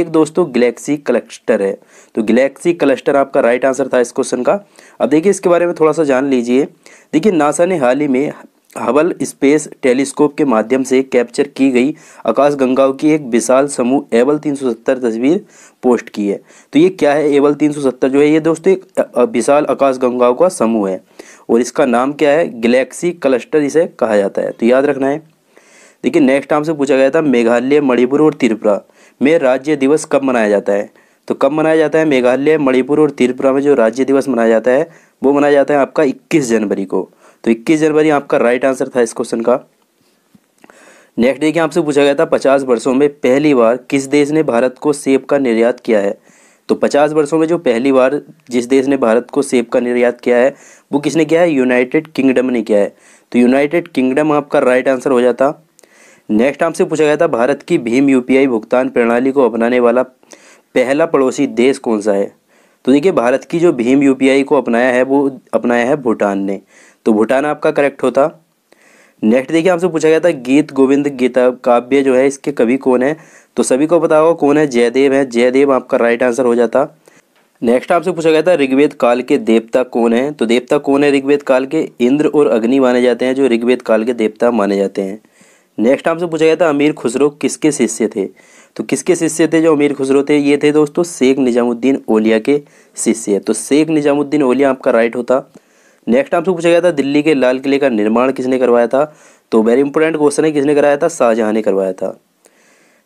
एक दोस्तों Galaxy cluster है तो गैलेक्सी क्लस्टर आपका राइट आंसर था इस क्वेश्चन का अब देखिए इसके बारे में थोड़ा सा जान लीजिए देखिए नासा ने हाल ही में हबल स्पेस टेलीस्कोप के माध्यम से कैप्चर की गई आकाशगंगाओं की एक विशाल समूह एवल 370 तस्वीर पोस्ट की है तो ये क्या है एवल 370 जो है ये दोस्तों एक विशाल आकाशगंगाओं का समूह है और इसका नाम क्या है गैलेक्सी क्लस्टर इसे कहा जाता है तो याद रखना है देखिए नेक्स्ट आपसे पूछा गया था मेघालय मणिपुर और त्रिपुरा में राज्य दिवस कब मनाया जाता है तो कब मनाया जाता है मेघालय मणिपुर और त्रिपुरा में जो राज्य दिवस मनाया जाता है वो मनाया जाता है आपका 21 जनवरी को तो 21 जनवरी आपका राइट आंसर था इस क्वेश्चन का नेक्स्ट देखिए आपसे पूछा गया था पचास वर्षों में पहली बार किस देश ने भारत को सेब का निर्यात किया है तो पचास वर्षों में जो पहली बार जिस देश ने भारत को सेब का निर्यात किया है वो किसने किया है यूनाइटेड किंगडम ने किया है तो यूनाइटेड किंगडम आपका राइट आंसर हो जाता नेक्स्ट आपसे पूछा गया था भारत की भीम यूपीआई भुगतान प्रणाली को अपनाने वाला पहला पड़ोसी देश कौन सा है तो देखिए भारत की जो भीम यूपीआई को अपनाया है वो अपनाया है भूटान ने तो भूटान आपका करेक्ट होता नेक्स्ट देखिए आपसे पूछा गया था गीत गोविंद गीता काव्य जो है इसके कवि कौन है तो सभी को बताओ कौन है जयदेव है जयदेव आपका राइट आंसर हो जाता नेक्स्ट आपसे पूछा गया था ऋग्वेद काल के देवता कौन है तो देवता कौन है ऋग्वेद काल के इंद्र और अग्नि माने जाते हैं जो ऋग्वेद काल के देवता माने जाते हैं नेक्स्ट आपसे पूछा गया था अमीर खुसरो किसके शिष्य थे तो किसके शिष्य थे जो अमीर खुसरो थे ये थे दोस्तों शेख निज़ामुद्दीन ओलिया के शिष्य तो शेख निज़ामुद्दीन ओलिया आपका राइट होता नेक्स्ट आपसे पूछा गया था दिल्ली के लाल किले का निर्माण किसने करवाया था तो वेरी इंपॉर्टेंट क्वेश्चन है किसने कराया था शाहजहाँ ने करवाया था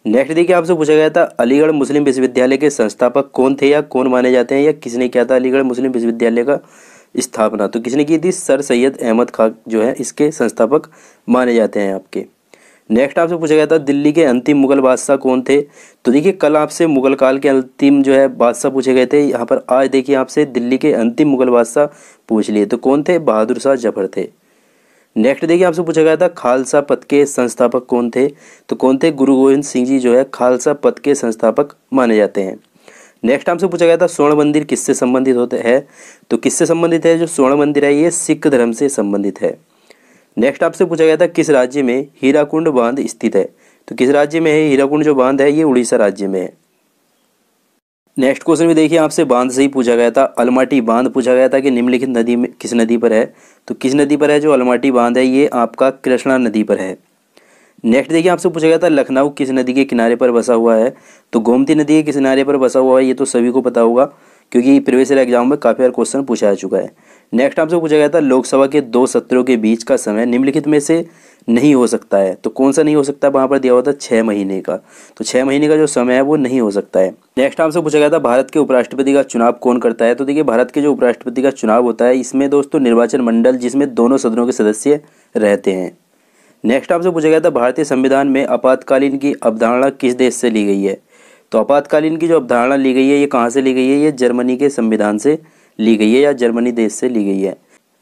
नेक्स्ट देखिए आपसे पूछा गया था अलीगढ़ मुस्लिम विश्वविद्यालय के संस्थापक कौन थे या कौन माने जाते हैं या किसने किया था अलीगढ़ मुस्लिम विश्वविद्यालय का स्थापना तो किसने की थी सर सैयद अहमद खां जो है इसके संस्थापक माने जाते हैं आपके नेक्स्ट आपसे पूछा गया था दिल्ली के अंतिम मुगल बादशाह कौन थे तो देखिए कल आपसे मुगल काल के अंतिम जो है बादशाह पूछे गए थे यहाँ पर आज देखिए आपसे दिल्ली के अंतिम मुगल बादशाह पूछ लिए तो कौन थे बहादुर शाह जफर थे नेक्स्ट देखिए आपसे पूछा गया था खालसा पथ के संस्थापक कौन थे तो कौन थे गुरु गोविंद सिंह जी जो है खालसा पथ के संस्थापक माने जाते हैं नेक्स्ट आपसे पूछा गया था स्वर्ण मंदिर किससे संबंधित होते हैं तो किससे संबंधित है जो स्वर्ण मंदिर है ये सिख धर्म से संबंधित है नेक्स्ट आपसे पूछा गया था किस राज्य में हीराकुंड बांध स्थित है तो किस राज्य में है हीराकुंड जो बांध है ये उड़ीसा राज्य में है नेक्स्ट क्वेश्चन भी देखिए आपसे बांध से ही पूछा गया था अलमाटी बांध पूछा गया था कि निम्नलिखित नदी में किस नदी पर है तो किस नदी पर है जो अलमाटी बांध है ये आपका कृष्णा नदी पर है नेक्स्ट देखिए आपसे पूछा गया था लखनऊ किस नदी के किनारे पर बसा हुआ है तो गोमती नदी के किनारे पर बसा हुआ है ये तो सभी को पता होगा क्योंकि प्रवेश एग्जाम में काफ़ी बार क्वेश्चन पूछा जा चुका है नेक्स्ट आपसे पूछा गया था लोकसभा के दो सत्रों के बीच का समय निम्नलिखित में से नहीं हो सकता है तो कौन सा नहीं हो सकता है वहाँ पर दिया हुआ था छः महीने का तो छः महीने का जो समय है वो नहीं हो सकता है नेक्स्ट आपसे पूछा गया था भारत के उपराष्ट्रपति का चुनाव कौन करता है तो देखिए भारत के जो उपराष्ट्रपति का चुनाव होता है इसमें दोस्तों निर्वाचन मंडल जिसमें दोनों सदनों के सदस्य रहते हैं नेक्स्ट आपसे पूछा गया था भारतीय संविधान में आपातकालीन की अवधारणा किस देश से ली गई है तो आपातकालीन की जो अवधारणा ली गई है ये कहाँ से ली गई है ये जर्मनी के संविधान से ली गई है या जर्मनी देश से ली गई है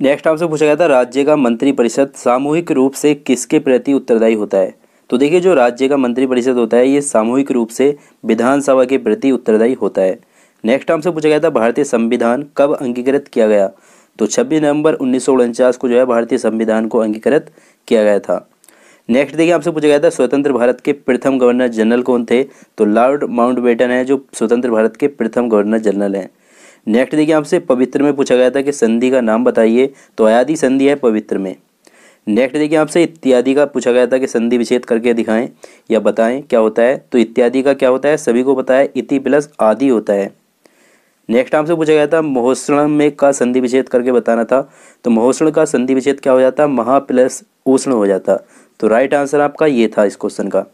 नेक्स्ट आपसे पूछा गया था राज्य का मंत्रिपरिषद सामूहिक रूप से किसके प्रति उत्तरदायी होता है तो देखिए जो राज्य का मंत्रिपरिषद होता है ये सामूहिक रूप से विधानसभा के प्रति उत्तरदायी होता है नेक्स्ट आपसे पूछा गया था भारतीय संविधान कब अंगीकृत किया गया तो 26 नवंबर उन्नीस को जो है भारतीय संविधान को अंगीकृत किया गया था नेक्स्ट देखिए आपसे पूछा गया था स्वतंत्र भारत के प्रथम गवर्नर जनरल कौन थे तो लॉर्ड माउंटबेटन है जो स्वतंत्र भारत के प्रथम गवर्नर जनरल हैं नेक्स्ट देखिए आपसे पवित्र में पूछा गया था कि संधि का नाम बताइए तो अयाधि संधि है पवित्र में नेक्स्ट देखिए आपसे इत्यादि का पूछा गया था कि संधि विच्छेद करके दिखाएं या बताएं क्या होता है तो इत्यादि का क्या होता है सभी को बताया इति प्लस आदि होता है नेक्स्ट आपसे पूछा गया था महोषण में का संधि विच्छेद करके बताना था तो महोषण का संधि विच्छेद क्या हो जाता महा प्लस उष्ण हो जाता तो राइट आंसर आपका ये था इस क्वेश्चन का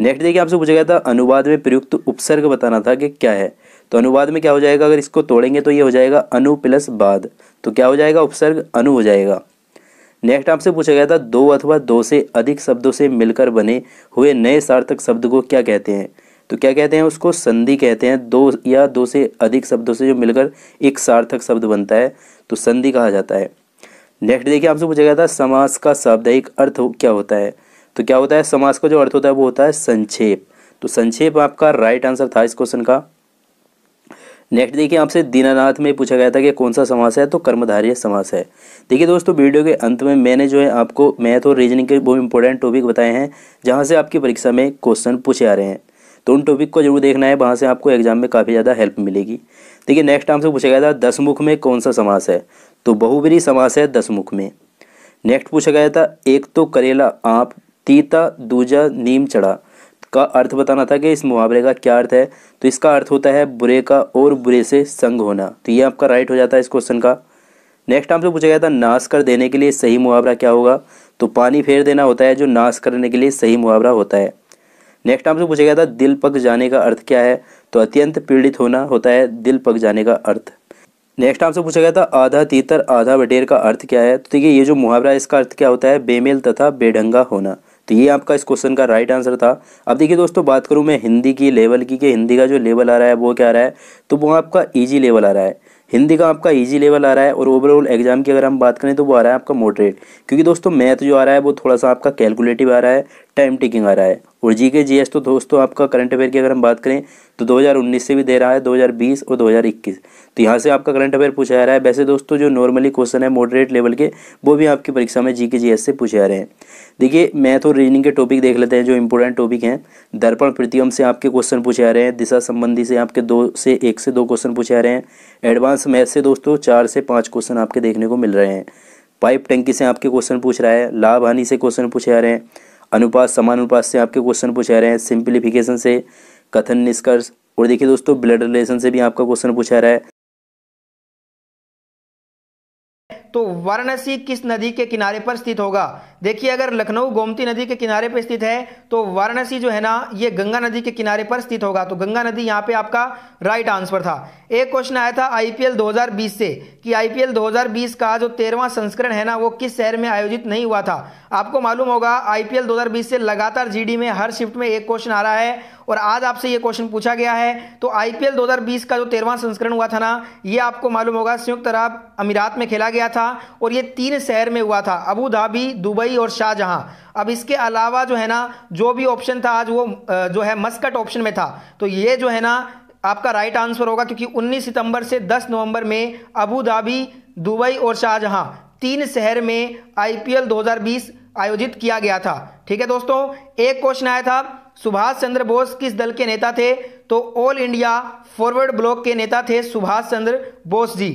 नेक्स्ट देखिए आपसे पूछा गया था अनुवाद में प्रयुक्त उपसर्ग बताना था कि क्या है तो अनुवाद में क्या हो जाएगा अगर इसको तोड़ेंगे तो ये हो जाएगा अनु प्लस बाद तो क्या हो जाएगा उपसर्ग अनु हो जाएगा नेक्स्ट आपसे पूछा गया था दो अथवा दो से अधिक शब्दों से मिलकर बने हुए नए सार्थक शब्द को क्या कहते हैं तो क्या कहते हैं उसको संधि कहते हैं दो या दो से अधिक शब्दों से जो मिलकर एक सार्थक शब्द बनता है तो संधि कहा जाता है नेक्स्ट देखिए आपसे पूछा गया था समास का शाब्दिक अर्थ क्या होता है तो क्या होता है समास का जो अर्थ होता है वो होता है संक्षेप तो संक्षेप आपका राइट आंसर था इस क्वेश्चन का नेक्स्ट देखिए आपसे दीनानाथ में पूछा गया था कि कौन सा समास है तो कर्मधारय समास है देखिए दोस्तों वीडियो के अंत में मैंने जो है आपको मैथ और रीजनिंग के वो इंपॉर्टेंट टॉपिक बताए हैं जहाँ से आपकी परीक्षा में क्वेश्चन पूछे आ रहे हैं तो उन टॉपिक को जरूर देखना है वहाँ से आपको एग्जाम में काफ़ी ज़्यादा हेल्प मिलेगी देखिए नेक्स्ट आपसे पूछा गया था दसमुख में कौन सा समास है तो बहुबरी समास है दसमुख में नेक्स्ट पूछा गया था एक तो करेला आप तीता दूजा नीम चढ़ा का अर्थ बताना था कि इस मुहावरे का क्या अर्थ है तो इसका अर्थ होता है बुरे का और बुरे से संग होना तो ये आपका राइट हो जाता है इस क्वेश्चन का नेक्स्ट आपसे पूछा गया था नाश कर देने के लिए सही मुहावरा क्या होगा तो पानी फेर देना होता है जो नाश करने के लिए सही मुहावरा होता है नेक्स्ट आपसे पूछा गया था दिल पक जाने का अर्थ क्या है तो अत्यंत पीड़ित होना होता है दिल पक जाने का अर्थ नेक्स्ट आपसे पूछा गया था आधा तीतर आधा बटेर का अर्थ क्या है तो देखिए ये जो मुहावरा है इसका अर्थ क्या होता है बेमेल तथा बेढंगा होना तो ये आपका इस क्वेश्चन का राइट आंसर था अब देखिए दोस्तों बात करूँ मैं हिंदी की लेवल की कि हिंदी का जो लेवल आ रहा है वो क्या आ रहा है तो वो आपका ईजी लेवल आ रहा है हिंदी का आपका इजी लेवल आ रहा है और ओवरऑल एग्जाम की अगर हम बात करें तो वो आ रहा है आपका मॉडरेट क्योंकि दोस्तों मैथ जो आ रहा है वो थोड़ा सा आपका कैलकुलेटिव आ रहा है टाइम टेकिंग आ रहा है और जी के जी एस तो दोस्तों आपका करंट अफेयर की अगर हम बात करें तो 2019 से भी दे रहा है 2020 और 2021 तो यहाँ से आपका करंट अफेयर पूछा जा रहा है वैसे दोस्तों जो नॉर्मली क्वेश्चन है मॉडरेट लेवल के वो भी आपकी परीक्षा में जी के जी एस से पूछे जा रहे हैं देखिए मैथ और रीजनिंग के टॉपिक देख लेते हैं जो इंपॉर्टेंट टॉपिक हैं दर्पण प्रतियम से आपके क्वेश्चन पूछे जा रहे हैं दिशा संबंधी से आपके दो से एक से दो क्वेश्चन पूछे जा रहे हैं एडवांस मैथ से दोस्तों चार से पाँच क्वेश्चन आपके देखने को मिल रहे हैं पाइप टंकी से आपके क्वेश्चन पूछ रहा है लाभ हानि से क्वेश्चन पूछे जा रहे हैं अनुपात समान अनुपात से आपके क्वेश्चन पूछा रहे हैं सिंप्लीफिकेशन से कथन निष्कर्ष और देखिए दोस्तों ब्लड रिलेशन से भी आपका क्वेश्चन पूछा रहा है तो वाराणसी किस नदी के किनारे पर स्थित होगा देखिए अगर लखनऊ गोमती नदी के किनारे पर स्थित है तो वाराणसी जो है ना ये गंगा नदी के किनारे पर स्थित होगा तो गंगा नदी यहाँ पे आपका राइट आंसर था एक क्वेश्चन आया था आईपीएल 2020 से कि आईपीएल 2020 का जो तेरहवा संस्करण है ना वो किस शहर में आयोजित नहीं हुआ था आपको मालूम होगा आईपीएल दो से लगातार जी में हर शिफ्ट में एक क्वेश्चन आ रहा है और आज आपसे ये क्वेश्चन पूछा गया है तो आईपीएल 2020 का जो तेरहवां संस्करण हुआ था ना ये आपको मालूम होगा संयुक्त अरब अमीरात में खेला गया था और ये तीन शहर में हुआ था अबू धाबी दुबई और शाहजहां अब इसके अलावा जो है ना जो भी ऑप्शन था आज वो जो है मस्कट ऑप्शन में था तो ये जो है ना आपका राइट आंसर होगा क्योंकि 19 सितंबर से 10 नवंबर में अबू धाबी दुबई और शाहजहां तीन शहर में आईपीएल 2020 आयोजित किया गया था ठीक है दोस्तों एक क्वेश्चन आया था सुभाष चंद्र बोस किस दल के नेता थे तो ऑल इंडिया फॉरवर्ड ब्लॉक के नेता थे सुभाष चंद्र बोस जी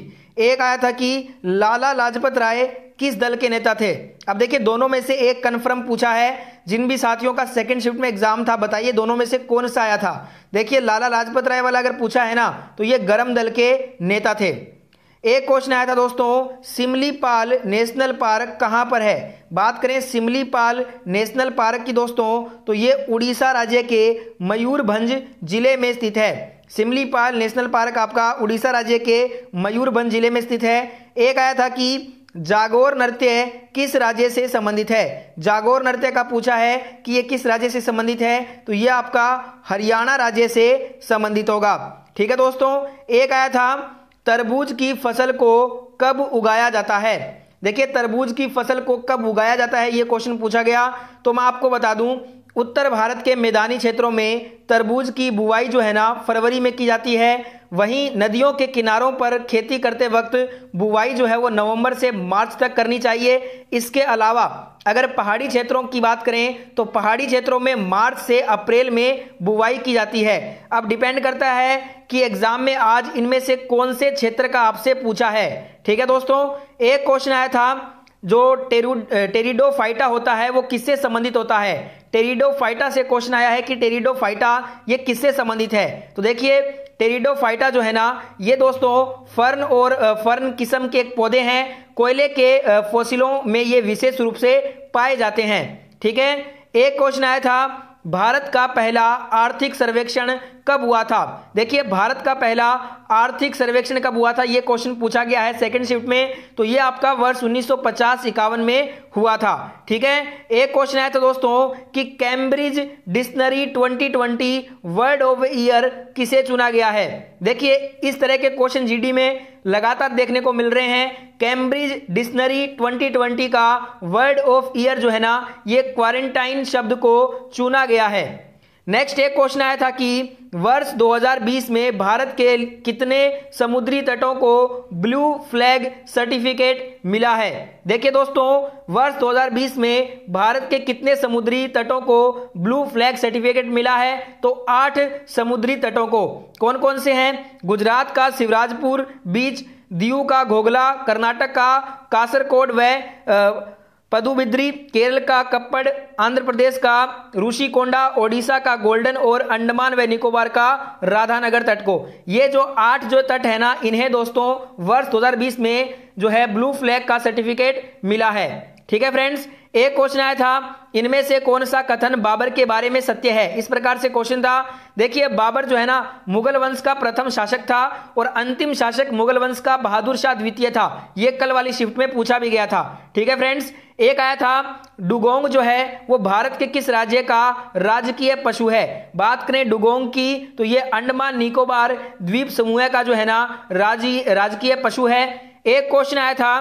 एक आया था कि लाला लाजपत राय किस दल के नेता थे अब देखिए दोनों में से एक कन्फर्म पूछा है जिन भी साथियों का सेकंड शिफ्ट में एग्जाम था बताइए दोनों में से कौन सा आया था देखिए लाला लाजपत राय वाला अगर पूछा है ना तो ये गरम दल के नेता थे एक क्वेश्चन आया था दोस्तों सिमलीपाल नेशनल पार्क कहाँ पर है बात करें सिमलीपाल नेशनल पार्क की दोस्तों तो ये उड़ीसा राज्य के मयूरभंज जिले में स्थित है सिमलीपाल नेशनल पार्क आपका उड़ीसा राज्य के मयूरभंज जिले में स्थित है एक आया था कि जागोर नृत्य किस राज्य से संबंधित है जागोर नृत्य का पूछा है कि ये किस राज्य से संबंधित है तो ये आपका हरियाणा राज्य से संबंधित होगा ठीक है दोस्तों एक आया था तरबूज की फसल को कब उगाया जाता है देखिए तरबूज की फसल को कब उगाया जाता है ये क्वेश्चन पूछा गया तो मैं आपको बता दूं उत्तर भारत के मैदानी क्षेत्रों में तरबूज की बुवाई जो है ना फरवरी में की जाती है वहीं नदियों के किनारों पर खेती करते वक्त बुवाई जो है वो नवंबर से मार्च तक करनी चाहिए इसके अलावा अगर पहाड़ी क्षेत्रों की बात करें तो पहाड़ी क्षेत्रों में मार्च से अप्रैल में बुवाई की जाती है अब डिपेंड करता है कि एग्जाम में आज इनमें से कौन से क्षेत्र का आपसे पूछा है ठीक है दोस्तों एक क्वेश्चन आया था जो टेरू फाइटा होता है वो किससे संबंधित होता है टेरिडो फाइटा से क्वेश्चन आया है कि टेरिडो फाइटा ये किससे संबंधित है तो देखिए टेरिडोफाइटा जो है ना ये दोस्तों फर्न और फर्न किस्म के एक पौधे हैं कोयले के फोसिलों में ये विशेष रूप से पाए जाते हैं ठीक है एक क्वेश्चन आया था भारत का पहला आर्थिक सर्वेक्षण कब हुआ था देखिए भारत का पहला आर्थिक सर्वेक्षण कब हुआ था यह क्वेश्चन पूछा गया है सेकंड शिफ्ट में तो यह आपका वर्ष उन्नीस सौ में हुआ था ठीक है एक क्वेश्चन आया था दोस्तों कि Cambridge dictionary 2020 word of year किसे चुना गया है देखिए इस तरह के क्वेश्चन जीडी में लगातार देखने को मिल रहे हैं कैम्ब्रिज डिक्शनरी 2020 का वर्ड ऑफ ईयर जो है ना ये क्वारंटाइन शब्द को चुना गया है नेक्स्ट एक क्वेश्चन आया था कि वर्ष 2020 में भारत के कितने समुद्री तटों को ब्लू फ्लैग सर्टिफिकेट मिला है देखिए दोस्तों वर्ष 2020 में भारत के कितने समुद्री तटों को ब्लू फ्लैग सर्टिफिकेट मिला है तो आठ समुद्री तटों को कौन कौन से हैं गुजरात का शिवराजपुर बीच दीव का घोघला कर्नाटक का कासरकोड व पदुबिद्री केरल का कप्पड़ आंध्र प्रदेश का रूशिकोंडा ओडिशा का गोल्डन और अंडमान व निकोबार का राधानगर तट को ये जो आठ जो तट है ना इन्हें दोस्तों वर्ष 2020 में जो है ब्लू फ्लैग का सर्टिफिकेट मिला है ठीक है फ्रेंड्स एक क्वेश्चन आया था इनमें से कौन सा कथन बाबर के बारे में सत्य है इस प्रकार से क्वेश्चन था देखिए बाबर जो है ना मुगल वंश का प्रथम शासक था और अंतिम शासक मुगल वंश का बहादुर शाह द्वितीय था यह कल वाली शिफ्ट में पूछा भी गया था ठीक है फ्रेंड्स एक आया था डुगोंग जो है वो भारत के किस राज्य का राजकीय पशु है बात करें डुगोंग की तो ये अंडमान निकोबार द्वीप समूह का जो है ना राजकीय पशु है एक क्वेश्चन आया था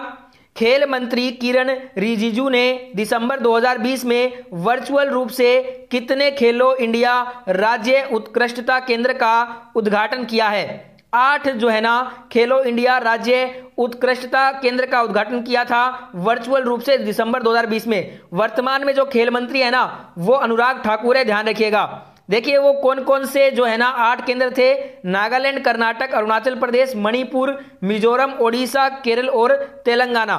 खेल मंत्री किरण रिजिजू ने दिसंबर 2020 में वर्चुअल रूप से कितने खेलो इंडिया राज्य उत्कृष्टता केंद्र का उद्घाटन किया है आठ जो है ना खेलो इंडिया राज्य उत्कृष्टता केंद्र का उद्घाटन किया था वर्चुअल रूप से दिसंबर 2020 में वर्तमान में जो खेल मंत्री है ना वो अनुराग ठाकुर है ध्यान रखिएगा देखिए वो कौन कौन से जो है ना आठ केंद्र थे नागालैंड कर्नाटक अरुणाचल प्रदेश मणिपुर मिजोरम ओडिशा केरल और तेलंगाना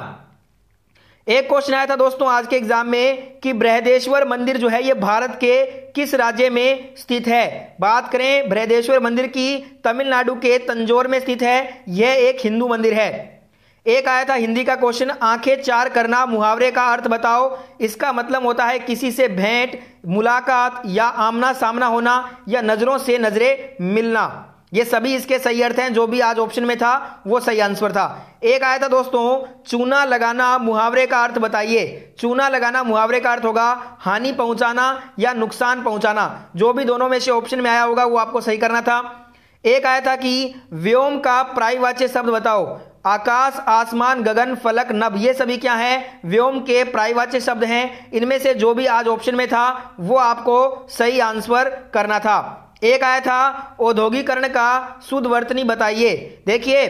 एक क्वेश्चन आया था दोस्तों आज के एग्जाम में कि बृहदेश्वर मंदिर जो है ये भारत के किस राज्य में स्थित है बात करें बृहदेश्वर मंदिर की तमिलनाडु के तंजोर में स्थित है यह एक हिंदू मंदिर है एक आया था हिंदी का क्वेश्चन आंखें चार करना मुहावरे का अर्थ बताओ इसका मतलब होता है किसी से भेंट मुलाकात या आमना सामना होना या नज़रों से नज़रें मिलना ये सभी इसके सही अर्थ हैं जो भी आज ऑप्शन में था वो सही आंसर था एक आया था दोस्तों चूना लगाना मुहावरे का अर्थ बताइए चूना लगाना मुहावरे का अर्थ होगा हानि पहुंचाना या नुकसान पहुंचाना जो भी दोनों में से ऑप्शन में आया होगा वो आपको सही करना था एक आया था कि व्योम का प्रायवाच्य शब्द बताओ आकाश आसमान गगन फलक नभ ये सभी क्या हैं व्योम के प्रायवाच्य शब्द हैं इनमें से जो भी आज ऑप्शन में था वो आपको सही आंसर करना था एक आया था औद्योगिकरण का वर्तनी बताइए देखिए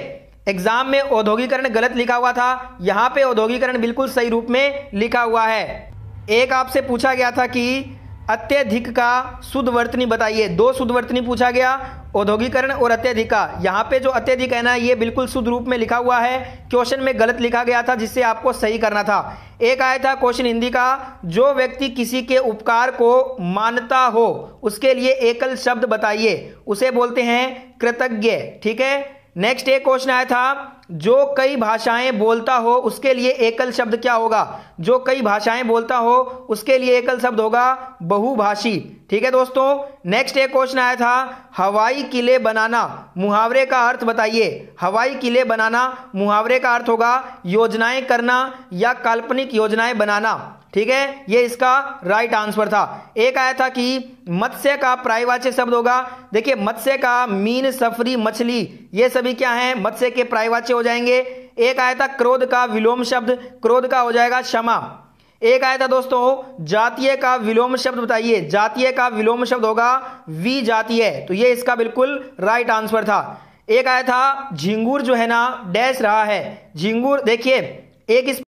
एग्जाम में औद्योगिकरण गलत लिखा हुआ था यहाँ पे औद्योगिकरण बिल्कुल सही रूप में लिखा हुआ है एक आपसे पूछा गया था कि अत्यधिक का शुद्धवर्तनी बताइए दो शुद्धवर्तनी पूछा गया औद्योगिकरण और अत्यधिक का यहाँ पे जो अत्यधिक है ना ये बिल्कुल शुद्ध रूप में लिखा हुआ है क्वेश्चन में गलत लिखा गया था जिससे आपको सही करना था एक आया था क्वेश्चन हिंदी का जो व्यक्ति किसी के उपकार को मानता हो उसके लिए एकल शब्द बताइए उसे बोलते हैं कृतज्ञ ठीक है नेक्स्ट एक क्वेश्चन आया था जो कई भाषाएं बोलता हो उसके लिए एकल शब्द क्या होगा जो कई भाषाएं बोलता हो उसके लिए एकल शब्द होगा बहुभाषी ठीक है दोस्तों नेक्स्ट एक क्वेश्चन आया था हवाई किले बनाना मुहावरे का अर्थ बताइए हवाई किले बनाना मुहावरे का अर्थ होगा योजनाएं करना या काल्पनिक योजनाएं बनाना ठीक है ये इसका राइट आंसर था एक आया था कि मत्स्य का प्रायवाच्य शब्द होगा देखिए मत्स्य का मीन सफरी मछली ये सभी क्या हैं मत्स्य के प्रायवाच्य हो जाएंगे एक आया था क्रोध का विलोम शब्द क्रोध का हो जाएगा क्षमा एक आया था दोस्तों जातीय का विलोम शब्द बताइए जातीय का विलोम शब्द होगा वी जातीय तो ये इसका बिल्कुल राइट आंसर था एक आया था झिंगूर जो है ना डैश रहा है झिंगूर देखिए एक इस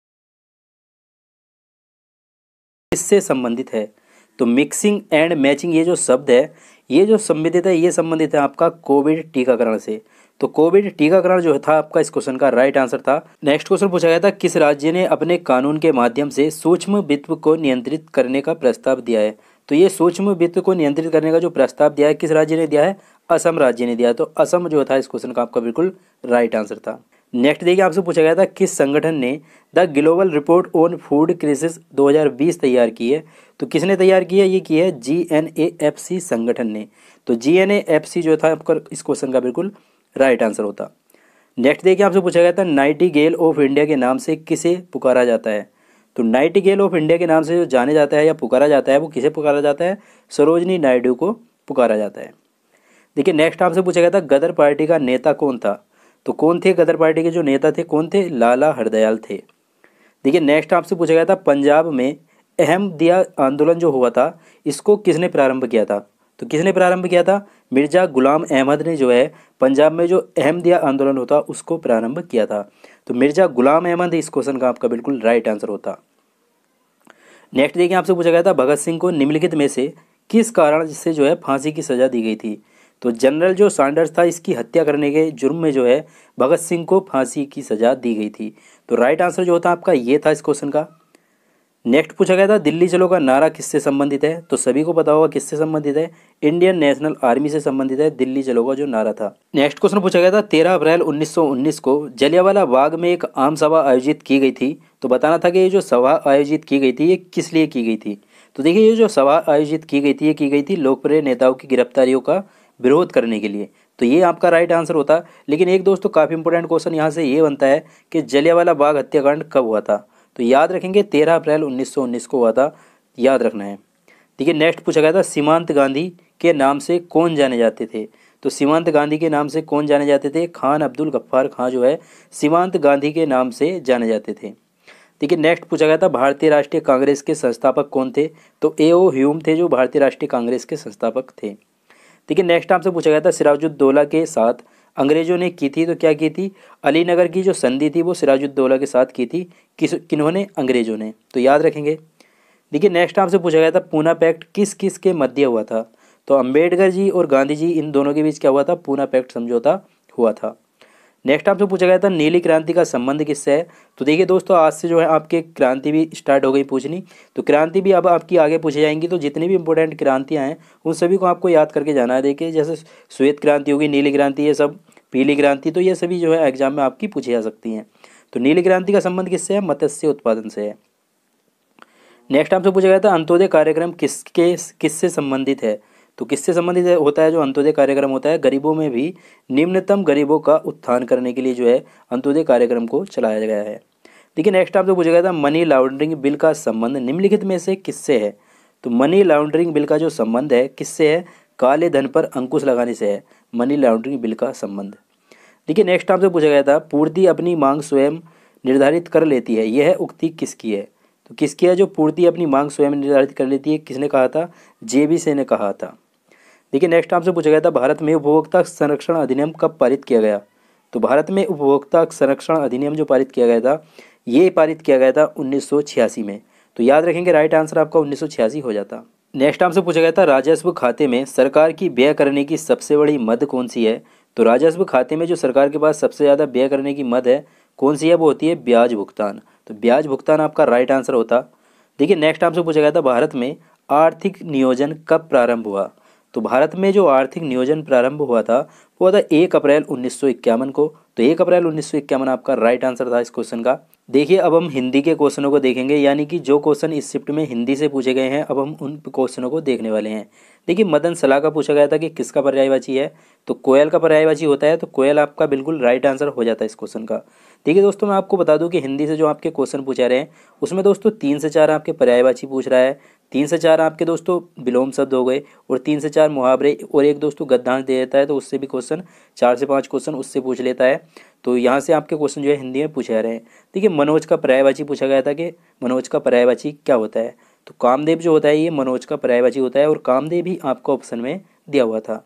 किससे संबंधित है तो मिक्सिंग एंड मैचिंग ये जो शब्द है ये जो संबंधित है ये संबंधित है आपका कोविड टीकाकरण से तो कोविड टीकाकरण जो था आपका इस क्वेश्चन का राइट आंसर था नेक्स्ट क्वेश्चन पूछा गया था किस राज्य ने अपने कानून के माध्यम से सूक्ष्म वित्त को नियंत्रित करने का प्रस्ताव दिया है तो ये सूक्ष्म वित्त को नियंत्रित करने का जो प्रस्ताव दिया है किस राज्य ने दिया है असम राज्य ने दिया तो असम जो था इस क्वेश्चन का आपका बिल्कुल राइट आंसर था नेक्स्ट देखिए आपसे पूछा गया था किस संगठन ने the global report on food crisis 2020 तैयार की है तो किसने तैयार किया है ये किया है G N A F C संगठन ने तो G N A F C जो था आपका इस क्वेश्चन का बिल्कुल राइट आंसर होता नेक्स्ट देखिए आपसे पूछा गया था नाइटी गेल ऑफ इंडिया के नाम से किसे पुकारा जाता है तो नाइटी गेल ऑफ इंडिया के नाम से जो जाने जाता है या पुकारा जाता है वो किसे पुकारा जाता है सरोजनी नायडू को पुकारा जाता है देखिए नेक्स्ट आपसे पूछा गया था गदर पार्टी का नेता कौन था तो कौन थे गदर पार्टी के जो नेता थे कौन थे लाला हरदयाल थे देखिए नेक्स्ट आपसे पूछा गया था पंजाब में अहम दिया आंदोलन जो हुआ था इसको किसने प्रारंभ किया था तो किसने प्रारंभ किया था मिर्ज़ा गुलाम अहमद ने जो है पंजाब में जो अहम दिया आंदोलन होता उसको प्रारंभ किया था तो मिर्ज़ा गुलाम अहमद इस क्वेश्चन का आपका बिल्कुल राइट आंसर होता नेक्स्ट देखिए आपसे पूछा गया था भगत सिंह को निम्नलिखित में से किस कारण से जो है फांसी की सज़ा दी गई थी तो जनरल जो सांडर्स था इसकी हत्या करने के जुर्म में जो है भगत सिंह को फांसी की सज़ा दी गई थी तो राइट आंसर जो होता आपका ये था इस क्वेश्चन का नेक्स्ट पूछा गया था दिल्ली चलो का नारा किससे संबंधित है तो सभी को पता होगा किससे संबंधित है इंडियन नेशनल आर्मी से संबंधित है दिल्ली चलो का जो नारा था नेक्स्ट क्वेश्चन पूछा गया था तेरह अप्रैल 1919 को जलियावाला बाग में एक आम सभा आयोजित की गई थी तो बताना था कि ये जो सभा आयोजित की गई थी ये किस लिए की गई थी तो देखिए ये जो सभा आयोजित की गई थी ये की गई थी लोकप्रिय नेताओं की गिरफ्तारियों का विरोध करने के लिए तो ये आपका राइट आंसर होता लेकिन एक दोस्तों काफ़ी इंपॉर्टेंट क्वेश्चन यहाँ से ये बनता है कि जलियावाला बाग हत्याकांड कब हुआ था तो याद रखेंगे तेरह अप्रैल उन्नीस को हुआ था याद रखना है ठीक है नेक्स्ट पूछा गया था सीमांत गांधी के नाम से कौन जाने जाते थे तो सीमांत गांधी के नाम से कौन जाने जाते थे खान अब्दुल गफ्फार खां जो है सीमांत गांधी के नाम से जाने जाते थे ठीक है नेक्स्ट पूछा गया था भारतीय राष्ट्रीय कांग्रेस के संस्थापक कौन थे तो ए ओ ह्यूम थे जो भारतीय राष्ट्रीय कांग्रेस के संस्थापक थे देखिए नेक्स्ट आपसे पूछा गया था सिराजुद्दौला के साथ अंग्रेजों ने की थी तो क्या की थी अली नगर की जो संधि थी वो सिराजुद्दौला के साथ की थी किस किन्होंने अंग्रेजों ने तो याद रखेंगे देखिए नेक्स्ट आपसे पूछा गया था पूना पैक्ट किस किस के मध्य हुआ था तो अम्बेडकर जी और गांधी जी इन दोनों के बीच क्या हुआ था पूना पैक्ट समझौता हुआ था नेक्स्ट आपसे पूछा गया था नीली क्रांति का संबंध किससे है तो देखिए दोस्तों आज से जो है आपके क्रांति भी स्टार्ट हो गई पूछनी तो क्रांति भी अब आपकी आगे पूछी जाएंगी तो जितनी भी इंपॉर्टेंट क्रांतियाँ हैं उन सभी को आपको याद करके जाना है देखिए जैसे श्वेत क्रांति होगी नीली क्रांति ये सब पीली क्रांति तो ये सभी जो है एग्जाम में आपकी पूछी जा सकती हैं तो नीली क्रांति का संबंध किससे है मत्स्य उत्पादन से है नेक्स्ट आपसे पूछा गया था अंत्योदय कार्यक्रम किसके किससे संबंधित है तो किससे संबंधित होता है जो अंत्योदय कार्यक्रम होता है गरीबों में भी निम्नतम गरीबों का उत्थान करने के लिए जो है अंत्योदय कार्यक्रम को चलाया गया है देखिए नेक्स्ट आपसे पूछा गया था मनी लॉन्ड्रिंग बिल का संबंध निम्नलिखित में से किससे है तो मनी लॉन्ड्रिंग बिल का जो संबंध है किससे है काले धन पर अंकुश लगाने से है मनी लॉन्ड्रिंग बिल का संबंध देखिए नेक्स्ट आपसे पूछा गया था पूर्ति अपनी मांग स्वयं निर्धारित कर लेती है यह उक्ति किसकी है तो किसकी है जो पूर्ति अपनी मांग स्वयं निर्धारित कर लेती है किसने कहा था जेबी से ने कहा था देखिए नेक्स्ट आपसे पूछा गया था भारत में उपभोक्ता संरक्षण अधिनियम कब पारित किया गया तो भारत में उपभोक्ता संरक्षण अधिनियम जो पारित किया गया था ये पारित किया गया था उन्नीस में तो याद रखेंगे राइट आंसर आपका उन्नीस हो जाता नेक्स्ट आपसे पूछा गया था राजस्व खाते में सरकार की व्यय करने की सबसे बड़ी मद कौन सी है तो राजस्व खाते में जो सरकार के पास सबसे ज़्यादा व्यय करने की मद है कौन सी है वो होती है ब्याज भुगतान तो ब्याज भुगतान आपका राइट आंसर होता देखिए नेक्स्ट आपसे पूछा गया था भारत में आर्थिक नियोजन कब प्रारंभ हुआ तो भारत में जो आर्थिक नियोजन प्रारंभ हुआ था वो था एक अप्रैल उन्नीस को तो एक अप्रैल उन्नीस आपका राइट आंसर था इस क्वेश्चन का देखिए अब हम हिंदी के क्वेश्चनों को देखेंगे यानी कि जो क्वेश्चन इस शिफ्ट में हिंदी से पूछे गए हैं अब हम उन क्वेश्चनों को देखने वाले हैं देखिए मदन सलाह का पूछा गया था कि किसका पर्यायवाची है तो कोयल का पर्यायवाची होता है तो कोयल आपका बिल्कुल राइट आंसर हो जाता है इस क्वेश्चन का देखिए दोस्तों मैं आपको बता दूं कि हिंदी से जो आपके क्वेश्चन पूछा रहे हैं उसमें दोस्तों तीन से चार आपके पर्यायवाची पूछ रहा है तीन से चार आपके दोस्तों विलोम शब्द हो गए और तीन से चार मुहावरे और एक दोस्तों गद्यांश दे देता है तो उससे भी क्वेश्चन चार से पाँच क्वेश्चन उससे पूछ लेता है तो यहाँ से आपके क्वेश्चन जो है हिंदी में पूछे रहे हैं देखिए मनोज का पर्यायवाची पूछा गया था कि मनोज का पर्यायवाची क्या होता है तो कामदेव जो होता है ये मनोज का पर्यायवाची होता है और कामदेव ही आपको ऑप्शन में दिया हुआ था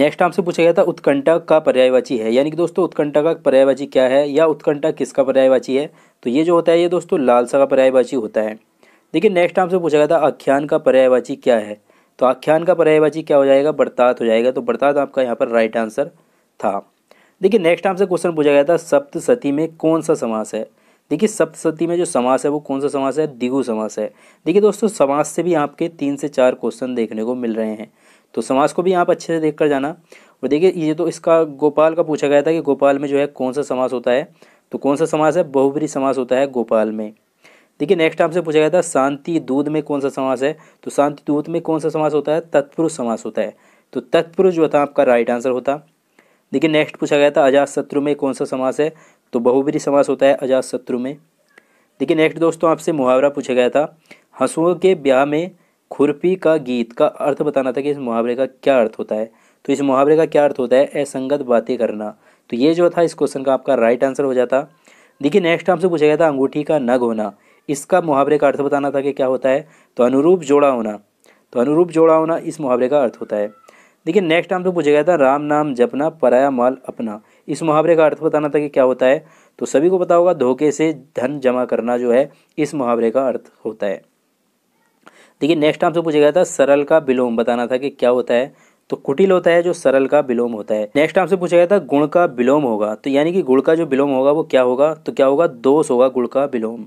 नेक्स्ट आपसे पूछा गया था उत्कंठा का पर्यायवाची है यानी कि दोस्तों उत्कंठा का पर्यायवाची क्या है या उत्कंठा किसका पर्यायवाची है तो ये जो होता है ये दोस्तों लालसा का पर्यायवाची होता है देखिए नेक्स्ट आपसे पूछा गया था आख्यान का पर्यायवाची क्या है तो आख्यान का पर्यायवाची क्या हो जाएगा बर्तात हो जाएगा तो बर्तात आपका यहाँ पर राइट आंसर था देखिए नेक्स्ट आपसे क्वेश्चन पूछा गया था सप्तसती में कौन सा समास है देखिए सप्तसती में जो समास है वो कौन सा समास है दिगु समास है देखिए दोस्तों समास से भी आपके तीन से चार क्वेश्चन देखने को मिल रहे हैं तो समास को भी आप अच्छे से देख कर जाना और देखिए ये तो इसका गोपाल का पूछा गया था कि गोपाल में जो है कौन सा समास होता है तो कौन सा समास है बहुबरी समास होता है गोपाल में देखिए नेक्स्ट आपसे पूछा गया था शांति दूध में कौन सा समास है तो शांति दूध में कौन सा समास होता है तत्पुरुष समास होता है तो तत्पुरुष जो था आपका राइट आंसर होता देखिए नेक्स्ट पूछा गया था अजात शत्रु में कौन सा समास है तो बहुबरी समास होता है अजात शत्रु में देखिए नेक्स्ट दोस्तों आपसे मुहावरा पूछा गया था हंसुओं के ब्याह में खुरपी का गीत का अर्थ बताना था कि इस मुहावरे का क्या अर्थ होता है तो इस मुहावरे का क्या अर्थ होता है असंगत बातें करना तो ये जो था इस क्वेश्चन का आपका राइट आंसर हो जाता देखिए नेक्स्ट आपसे पूछा गया था अंगूठी का नग होना इसका मुहावरे का अर्थ बताना था कि क्या होता है तो अनुरूप जोड़ा होना तो अनुरूप जोड़ा होना इस मुहावरे का अर्थ होता है देखिए नेक्स्ट टाइम तो पूछा गया था राम नाम जपना पराया माल अपना इस मुहावरे का अर्थ बताना था कि क्या होता है तो सभी को पता होगा धोखे से धन जमा करना जो है इस मुहावरे का अर्थ होता है देखिए नेक्स्ट टाइम से पूछा गया था सरल का विलोम बताना था कि क्या होता है तो कुटिल होता है जो सरल का विलोम होता है नेक्स्ट आपसे पूछा गया था गुण का विलोम होगा तो यानी कि गुण का जो विलोम होगा वो क्या होगा तो क्या होगा दोष होगा गुड़ का विलोम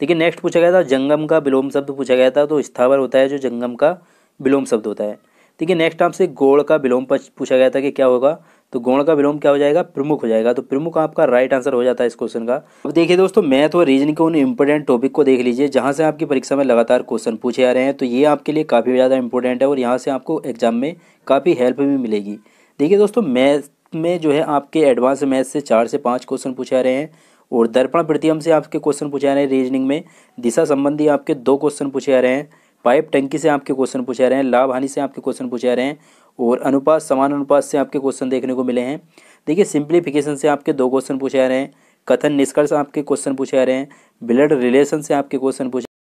देखिए नेक्स्ट पूछा गया था जंगम का विलोम शब्द पूछा गया था तो स्थावर होता है जो जंगम का विलोम शब्द होता है देखिए नेक्स्ट आपसे गोड़ का विलोम पूछा गया था कि क्या होगा तो गोण का विलोम क्या हो जाएगा प्रमुख हो जाएगा तो प्रमुख आपका राइट आंसर हो जाता है इस क्वेश्चन का अब देखिए दोस्तों मैथ और रीजन के उन इंपॉर्टेंट टॉपिक को देख लीजिए जहाँ से आपकी परीक्षा में लगातार क्वेश्चन पूछे आ रहे हैं तो ये आपके लिए काफ़ी ज़्यादा इंपॉर्टेंट है और यहाँ से आपको एग्जाम में काफ़ी हेल्प भी मिलेगी देखिए दोस्तों मैथ में जो है आपके एडवांस मैथ से चार से पाँच क्वेश्चन पूछे आ रहे हैं और दर्पण प्रतिम से आपके क्वेश्चन पूछे आ रहे हैं रीजनिंग में दिशा संबंधी आपके दो क्वेश्चन पूछे आ रहे हैं पाइप टंकी से आपके क्वेश्चन पूछे आ रहे हैं लाभ हानि से आपके क्वेश्चन पूछे आ रहे हैं और अनुपात समान अनुपात से आपके क्वेश्चन देखने को मिले हैं देखिए सिंप्लीफिकेशन से आपके दो क्वेश्चन पूछे आ रहे हैं कथन निष्कर्ष आपके क्वेश्चन पूछे आ रहे हैं ब्लड रिलेशन से आपके क्वेश्चन पूछे